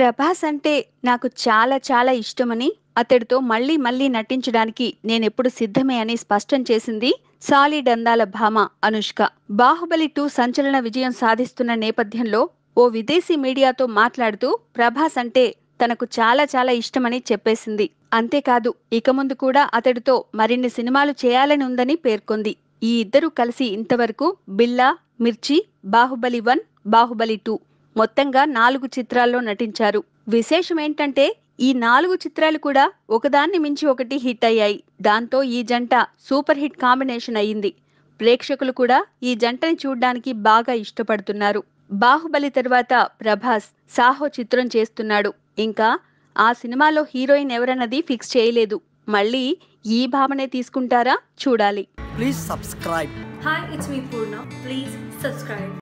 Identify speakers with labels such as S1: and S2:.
S1: ప్రభాస్ అంటే నాకు చాలా చాలా ఇష్టమని అతడితో మళ్ళీ మళ్ళీ నటించడానికి నేనెప్పుడు సిద్ధమే అని స్పష్టం చేసింది సాలిడ్ అందాల భామ అనుష్క బాహుబలి టూ సంచలన విజయం సాధిస్తున్న నేపథ్యంలో ఓ విదేశీ మీడియాతో మాట్లాడుతూ ప్రభాస్ అంటే తనకు చాలా చాలా ఇష్టమని చెప్పేసింది అంతేకాదు ఇక ముందు కూడా అతడితో మరిన్ని సినిమాలు చేయాలని ఉందని పేర్కొంది ఈ ఇద్దరూ కలిసి ఇంతవరకు బిల్లా మిర్చి బాహుబలి వన్ బాహుబలి టూ మొత్తంగా నాలుగు చిత్రాల్లో నటించారు విశేషం ఏంటంటే ఈ నాలుగు చిత్రాలు కూడా ఒకదాన్ని మించి ఒకటి హిట్ అయ్యాయి దాంతో ఈ జంట సూపర్ హిట్ కాంబినేషన్ అయ్యింది ప్రేక్షకులు కూడా ఈ జంటని చూడ్డానికి బాగా ఇష్టపడుతున్నారు బాహుబలి తర్వాత ప్రభాస్ సాహో చిత్రం చేస్తున్నాడు ఇంకా ఆ సినిమాలో హీరోయిన్ ఎవరన్నది ఫిక్స్ చేయలేదు మళ్ళీ ఈ భావనే తీసుకుంటారా చూడాలి
S2: please subscribe hi it's me Purna please subscribe